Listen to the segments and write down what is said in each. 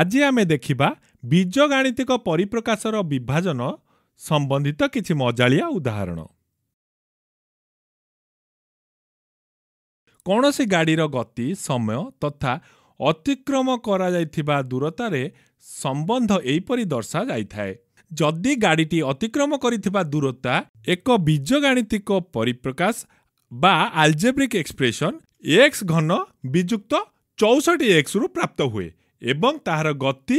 ଆଜି ଆମେ ଦେଖିବା ବୀଜ ବୀଜଗାଣିତିକ ପରିପ୍ରକାଶର ବିଭାଜନ ସମ୍ବନ୍ଧିତ କିଛି ମଜାଳିଆ ଉଦାହରଣ କୌଣସି ଗାଡ଼ିର ଗତି ସମୟ ତଥା ଅତିକ୍ରମ କରାଯାଇଥିବା ଦୂରତାରେ ସମ୍ବନ୍ଧ ଏହିପରି ଦର୍ଶାଯାଇଥାଏ ଯଦି ଗାଡ଼ିଟି ଅତିକ୍ରମ କରିଥିବା ଦୂରତା ଏକ ବୀଜଗାଣିତିକ ପରିପ୍ରକାଶ ବା ଆଲଜେବ୍ରିକ୍ ଏକ୍ସପ୍ରେସନ୍ ଏକ୍ସ ଘନ ବିଯୁକ୍ତ ଚଉଷଠି ଏକ୍ସରୁ ପ୍ରାପ୍ତ ହୁଏ ଏବଂ ତାହାର ଗତି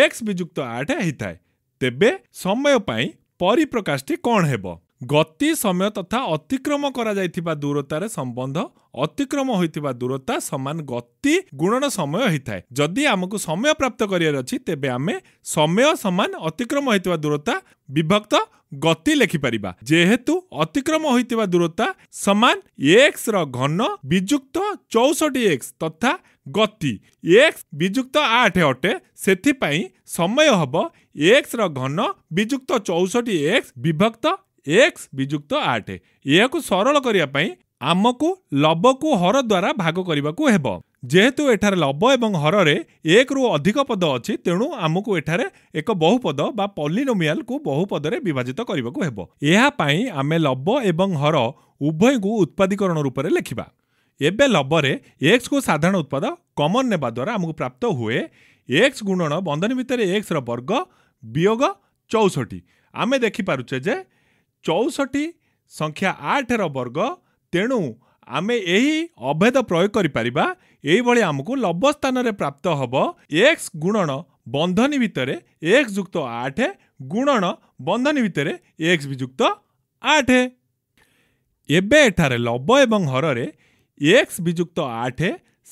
ଏକ୍ସ ବିଯୁକ୍ତ ଆଠ ହୋଇଥାଏ ତେବେ ସମୟ ପାଇଁ ପରିପ୍ରକାଶଟି କ'ଣ ହେବ ଗତି ସମୟ ତଥା ଅତିକ୍ରମ କରାଯାଇଥିବା ଦୂରତାରେ ସମ୍ବନ୍ଧ ଅତିକ୍ରମ ହୋଇଥିବା ଦୂରତା ସମାନ ଗତି ଗୁଣନ ସମୟ ହୋଇଥାଏ ଯଦି ଆମକୁ ସମୟ ପ୍ରାପ୍ତ କରିବାର ଅଛି ତେବେ ଆମେ ସମୟ ସମାନ ଅତିକ୍ରମ ହୋଇଥିବା ଦୂରତା ବିଭକ୍ତ ଗତି ଲେଖିପାରିବା ଯେହେତୁ ଅତିକ୍ରମ ହୋଇଥିବା ଦୂରତା ସମାନ ଏକ୍ସର ଘନ ବିଯୁକ୍ତ ଚଉଷଠି ଏକ୍ସ ତଥା ଗତି ଏକ୍ସ ବିଯୁକ୍ତ ଆଠ ଅଟେ ସେଥିପାଇଁ ସମୟ ହେବ ଏକ୍ସର ଘନ ବିଯୁକ୍ତ ଚଉଷଠି ଏକ୍ସ ବିଭକ୍ତ ଏକ୍ସ ବିଯୁକ୍ତ ଆଠ ଏହାକୁ ସରଳ କରିବା ପାଇଁ ଆମକୁ ଲବକୁ ହର ଦ୍ୱାରା ଭାଗ କରିବାକୁ ହେବ ଯେହେତୁ ଏଠାରେ ଲବ ଏବଂ ହରରେ ଏକରୁ ଅଧିକ ପଦ ଅଛି ତେଣୁ ଆମକୁ ଏଠାରେ ଏକ ବହୁପଦ ବା ପଲିନୋମିଆଲକୁ ବହୁପଦରେ ବିଭାଜିତ କରିବାକୁ ହେବ ଏହା ପାଇଁ ଆମେ ଲବ ଏବଂ ହର ଉଭୟଙ୍କୁ ଉତ୍ପାଦୀକରଣ ରୂପରେ ଲେଖିବା ଏବେ ଲବରେ ଏକ୍ସକୁ ସାଧାରଣ ଉତ୍ପାଦ କମନ୍ ନେବା ଦ୍ୱାରା ଆମକୁ ପ୍ରାପ୍ତ ହୁଏ ଏକ୍ସ ଗୁଣନ ବନ୍ଧନୀ ଭିତରେ ଏକ୍ସର ବର୍ଗ ବିୟୋଗ ଚଉଷଠି ଆମେ ଦେଖିପାରୁଛେ ଯେ ଚଉଷଠି ସଂଖ୍ୟା ଆଠର ବର୍ଗ ତେଣୁ ଆମେ ଏହି ଅଭେଦ ପ୍ରୟୋଗ କରିପାରିବା ଏହିଭଳି ଆମକୁ ଲବ ସ୍ଥାନରେ ପ୍ରାପ୍ତ ହେବ ଏକ୍ସ ଗୁଣନ ବନ୍ଧନୀ ଭିତରେ ଏକ୍ସ ଯୁକ୍ତ ଆଠ ଗୁଣନ ବନ୍ଧନୀ ଭିତରେ ଏକ୍ସ ବିଯୁକ୍ତ ଆଠ ଏବେ ଏଠାରେ ଲବ ଏବଂ ହରରେ ଏକ୍ସ ବିଯୁକ୍ତ ଆଠ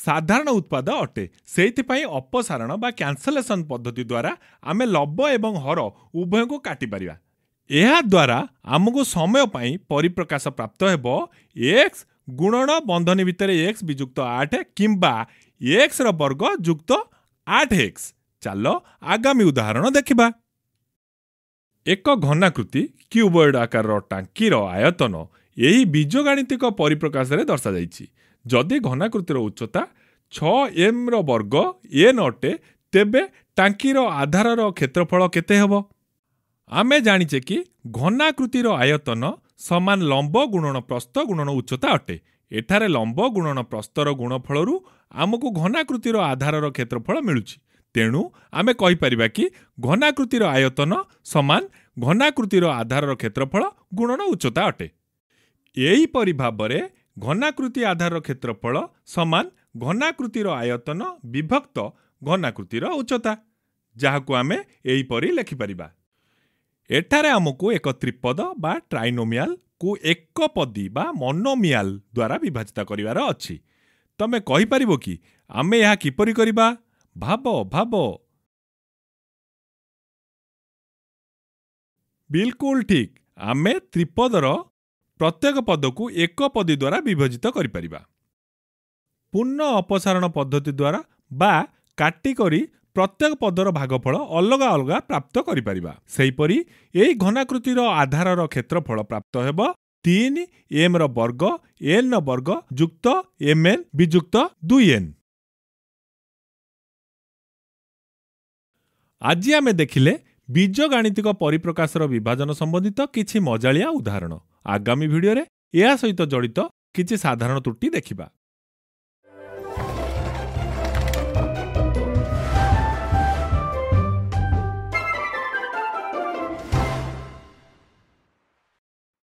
ସାଧାରଣ ଉତ୍ପାଦ ଅଟେ ସେଇଥିପାଇଁ ଅପସାରଣ ବା କ୍ୟାନସଲେସନ୍ ପଦ୍ଧତି ଦ୍ୱାରା ଆମେ ଲବ ଏବଂ ହର ଉଭୟଙ୍କୁ କାଟିପାରିବା ଏହାଦ୍ୱାରା ଆମକୁ ସମୟ ପାଇଁ ପରିପ୍ରକାଶ ପ୍ରାପ୍ତ ହେବ ଏକ୍ସ ଗୁଣନ ବନ୍ଧନୀ ଭିତରେ ଏକ୍ସ ବିଯୁକ୍ତ ଆଠ କିମ୍ବା ଏକ୍ସର ବର୍ଗ ଯୁକ୍ତ ଆଠ ଏକ୍ସ ଚାଲ ଆଗାମୀ ଉଦାହରଣ ଦେଖିବା ଏକ ଘନାକୃତି କ୍ୟୁବଏଡ୍ ଆକାରର ଟାଙ୍କିର ଆୟତନ ଏହି ବୀଜଗାଣିତିକ ପରିପ୍ରକାଶରେ ଦର୍ଶାଯାଇଛି ଯଦି ଘନାକୃତିର ଉଚ୍ଚତା ଛଅ ଏମ୍ର ବର୍ଗ ଏନ୍ ଅଟେ ତେବେ ଟାଙ୍କିର ଆଧାରର କ୍ଷେତ୍ରଫଳ କେତେ ହେବ ଆମେ ଜାଣିଛେ କି ଘନାକୃତିର ଆୟତନ ସମାନ ଲମ୍ବ ଗୁଣନ ପ୍ରସ୍ତ ଗୁଣନ ଉଚ୍ଚତା ଅଟେ ଏଠାରେ ଲମ୍ବ ଗୁଣନ ପ୍ରସ୍ତର ଗୁଣଫଳରୁ ଆମକୁ ଘନାକୃତିର ଆଧାରର କ୍ଷେତ୍ରଫଳ ମିଳୁଛି ତେଣୁ ଆମେ କହିପାରିବା କି ଘନାକୃତିର ଆୟତନ ସମାନ ଘନାକୃତିର ଆଧାରର କ୍ଷେତ୍ରଫଳ ଗୁଣନ ଉଚ୍ଚତା ଅଟେ ଏହିପରି ଭାବରେ ଘନାକୃତି ଆଧାରର କ୍ଷେତ୍ରଫଳ ସମାନ ଘନାକୃତିର ଆୟତନ ବିଭକ୍ତ ଘନାକୃତିର ଉଚ୍ଚତା ଯାହାକୁ ଆମେ ଏହିପରି ଲେଖିପାରିବା ଏଠାରେ ଆମକୁ ଏକ ତ୍ରିପଦ ବା ଟ୍ରାଇନୋମିଆଲକୁ ଏକପଦୀ ବା ମନୋମିଆଲ ଦ୍ୱାରା ବିଭାଜିତ କରିବାର ଅଛି ତମେ କହିପାରିବ କି ଆମେ ଏହା କିପରି କରିବା ଭାବ ଭାବ ବିଲକୁଲ ଠିକ୍ ଆମେ ତ୍ରିପଦର ପ୍ରତ୍ୟେକ ପଦକୁ ଏକ ପଦୀ ଦ୍ୱାରା ବିଭାଜିତ କରିପାରିବା ପୂର୍ଣ୍ଣ ଅପସାରଣ ପଦ୍ଧତି ଦ୍ୱାରା ବା କାଟିକରି ପ୍ରତ୍ୟେକ ପଦର ଭାଗଫଳ ଅଲଗା ଅଲଗା ପ୍ରାପ୍ତ କରିପାରିବା ସେହିପରି ଏହି ଘନାକୃତିର ଆଧାରର କ୍ଷେତ୍ରଫଳ ପ୍ରାପ୍ତ ହେବ ତିନି ଏମ୍ର ବର୍ଗ ଏନ୍ ର ବର୍ଗ ଯୁକ୍ତ ଏମ୍ଏନ୍ ବିଯୁକ୍ତ ଦୁଇ ଏନ୍ ଆଜି ଆମେ ଦେଖିଲେ ବୀଜଗାଣିତିକ ପରିପ୍ରକାଶର ବିଭାଜନ ସମ୍ବନ୍ଧିତ କିଛି ମଜାଳିଆ ଉଦାହରଣ ଆଗାମୀ ଭିଡ଼ିଓରେ ଏହା ସହିତ ଜଡ଼ିତ କିଛି ସାଧାରଣ ତ୍ରୁଟି ଦେଖିବା